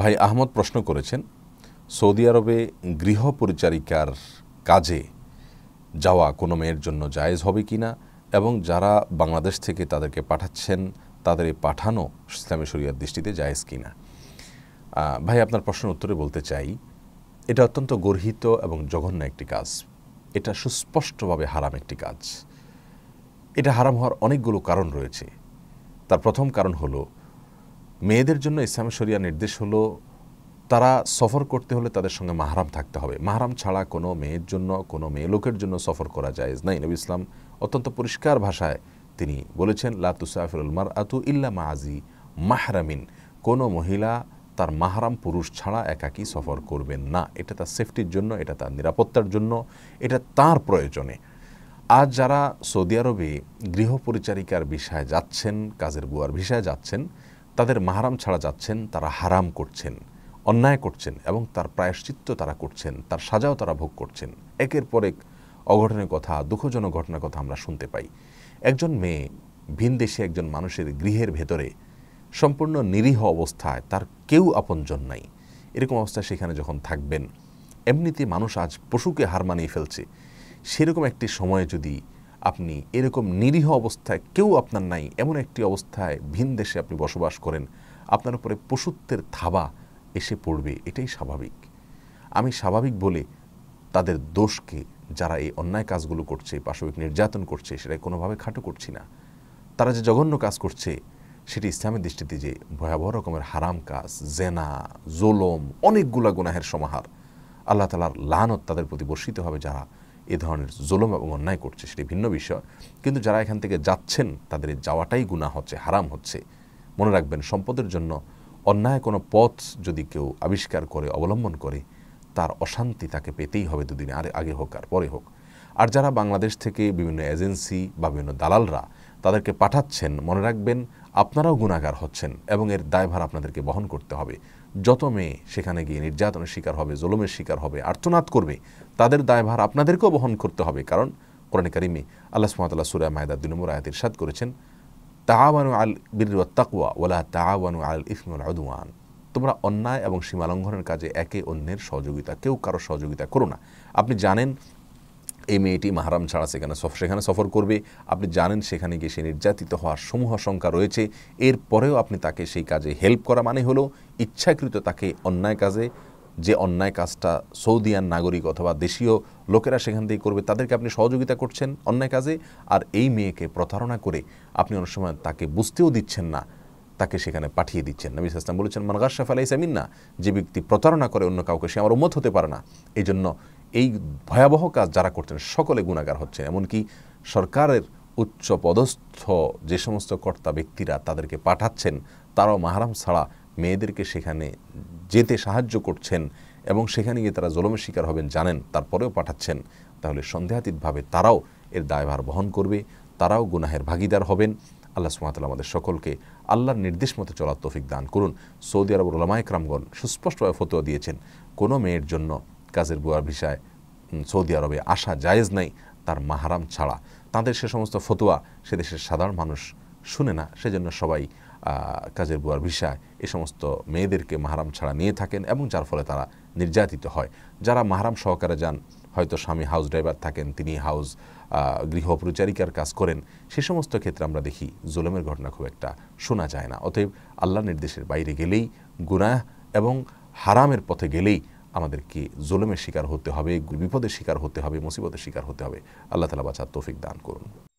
ভাই আহমদ প্রশ্ন করেছেন সৌদি আরবে গৃহ পরিচারিকার কাজে যাওয়া কোনো মেয়ের জন্য জায়েজ হবে কি না এবং যারা বাংলাদেশ থেকে তাদেরকে পাঠাচ্ছেন তাদের পাঠানো ইসলামী শরিয়ার দৃষ্টিতে জায়েজ কি না ভাই আপনার প্রশ্নের উত্তরে বলতে চাই এটা অত্যন্ত গর্হিত এবং জঘন্য একটি কাজ এটা সুস্পষ্টভাবে হারাম একটি কাজ এটা হারাম হওয়ার অনেকগুলো কারণ রয়েছে তার প্রথম কারণ হলো মেয়েদের জন্য ইসলাম শরিয়া নির্দেশ হলো তারা সফর করতে হলে তাদের সঙ্গে মাহারাম থাকতে হবে মাহারাম ছাড়া কোনো মেয়ের জন্য কোনো মেয়ে লোকের জন্য সফর করা যায় নাই নবী ইসলাম অত্যন্ত পরিষ্কার ভাষায় তিনি বলেছেন লাতুসাফিরুল মার আতু ইল্লা মাহাজি মাহরামিন কোনো মহিলা তার মাহারাম পুরুষ ছাড়া একাকি সফর করবেন না এটা তার সেফটির জন্য এটা তার নিরাপত্তার জন্য এটা তার প্রয়োজনে আজ যারা সৌদি আরবে গৃহ পরিচারিকার বিষয়ে যাচ্ছেন কাজের বুয়ার বিষয়ে যাচ্ছেন তাদের মাহারাম ছাড়া যাচ্ছেন তারা হারাম করছেন অন্যায় করছেন এবং তার প্রায়শ্চিত্ত তারা করছেন তার সাজাও তারা ভোগ করছেন একের পর এক অঘটনের কথা দুঃখজনক ঘটনার কথা আমরা শুনতে পাই একজন মেয়ে ভিন দেশে একজন মানুষের গৃহের ভেতরে সম্পূর্ণ নিরীহ অবস্থায় তার কেউ আপনজন নাই এরকম অবস্থায় সেখানে যখন থাকবেন এমনিতে মানুষ আজ পশুকে হার মানিয়ে ফেলছে সেরকম একটি সময়ে যদি আপনি এরকম নিরীহ অবস্থায় কেউ আপনার নাই এমন একটি অবস্থায় ভিন দেশে আপনি বসবাস করেন আপনার উপরে পশুত্বের থাবা এসে পড়বে এটাই স্বাভাবিক আমি স্বাভাবিক বলে তাদের দোষকে যারা এই অন্যায় কাজগুলো করছে পাশবিক নির্যাতন করছে সেটা কোনোভাবে খাটো করছি না তারা যে জঘন্য কাজ করছে সেটি ইসলামের দৃষ্টিতে যে ভয়াবহ রকমের হারাম কাজ জেনা জোলম অনেকগুলা গুনাহের সমাহার আল্লাহ তালার লানত তাদের প্রতি বর্ষিত হবে যারা এ ধরনের জোলম এবং অন্যায় করছে সেটি ভিন্ন বিষয় কিন্তু যারা এখান থেকে যাচ্ছেন তাদের যাওয়াটাই গুণা হচ্ছে হারাম হচ্ছে মনে রাখবেন সম্পদের জন্য অন্যায় কোনো পথ যদি কেউ আবিষ্কার করে অবলম্বন করে তার অশান্তি তাকে পেতেই হবে দুদিন আর আগে হোক আর পরে হোক আর যারা বাংলাদেশ থেকে বিভিন্ন এজেন্সি বা বিভিন্ন দালালরা তাদেরকে পাঠাচ্ছেন মনে রাখবেন আপনারাও গুণাগার হচ্ছেন এবং এর দায়ভার আপনাদেরকে বহন করতে হবে যত মেয়ে সেখানে গিয়ে নির্যাতনের শিকার হবে জলমের শিকার হবে আর্তনাদ করবে তাদের দায়ভার আপনাদেরকেও বহন করতে হবে কারণ কোরআন কারিমে আল্লাহ সুমতাল্লাহ সুরা মায়দা দুই নম্বর আয়াত ইরশাদ করেছেন তাওয়ানু আল বীর তাকুয়া ওলা তাওয়ানু আল ইসমুল আদওয়ান তোমরা অন্যায় এবং সীমালঙ্ঘনের কাজে একে অন্যের সহযোগিতা কেউ কারো সহযোগিতা করো না আপনি জানেন এই মেয়েটি মাহারাম ছাড়া সেখানে সেখানে সফর করবে আপনি জানেন সেখানে গিয়ে সে নির্যাতিত হওয়ার সমূহ সংখ্যা রয়েছে এরপরেও আপনি তাকে সেই কাজে হেল্প করা মানে হলো ইচ্ছাকৃত তাকে অন্যায় কাজে যে অন্যায় কাজটা সৌদিয়ান নাগরিক অথবা দেশীয় লোকেরা সেখান থেকে করবে তাদেরকে আপনি সহযোগিতা করছেন অন্যায় কাজে আর এই মেয়েকে প্রতারণা করে আপনি অনেক সময় তাকে বুঝতেও দিচ্ছেন না তাকে সেখানে পাঠিয়ে দিচ্ছেন নবী সাস্তাম বলেছেন মানগাশাফ আলাই না যে ব্যক্তি প্রতারণা করে অন্য কাউকে সে আমার উন্মত হতে পারে না এই জন্য এই ভয়াবহ কাজ যারা করছেন সকলে গুণাগার হচ্ছেন এমনকি সরকারের উচ্চ পদস্থ যে সমস্ত কর্তা ব্যক্তিরা তাদেরকে পাঠাচ্ছেন তারাও মাহারাম ছাড়া মেয়েদেরকে সেখানে যেতে সাহায্য করছেন এবং সেখানে গিয়ে তারা জলমের শিকার হবেন জানেন তারপরেও পাঠাচ্ছেন তাহলে সন্দেহাতীতভাবে তারাও এর দায়ভার বহন করবে তারাও গুনাহের ভাগিদার হবেন আল্লাহ সুমাতাল আমাদের সকলকে আল্লাহর নির্দেশ মতো চলার তৌফিক দান করুন সৌদি আরব রোলামায়করামগণ সুস্পষ্টভাবে ফতোয়া দিয়েছেন কোনো মেয়ের জন্য কাজের বুয়ার ভিসায় সৌদি আরবে আসা জায়েজ নাই তার মাহারাম ছাড়া তাদের সে সমস্ত ফতোয়া সে দেশের সাধারণ মানুষ শুনে না সেজন্য সবাই কাজের বুয়ার ভিসায় এ সমস্ত মেয়েদেরকে মাহারাম ছাড়া নিয়ে থাকেন এবং যার ফলে তারা নির্যাতিত হয় যারা মাহারাম সহকারে যান হয়তো স্বামী হাউস ড্রাইভার থাকেন তিনি হাউস পরিচারিকার কাজ করেন সে সমস্ত ক্ষেত্রে আমরা দেখি জুলমের ঘটনা খুব একটা শোনা যায় না অতএব আল্লাহ নির্দেশের বাইরে গেলেই গুনাহ এবং হারামের পথে গেলেই আমাদেরকে জোলমের শিকার হতে হবে বিপদের শিকার হতে হবে মুসিবতের শিকার হতে হবে আল্লাহ তালা বাঁচার তৌফিক দান করুন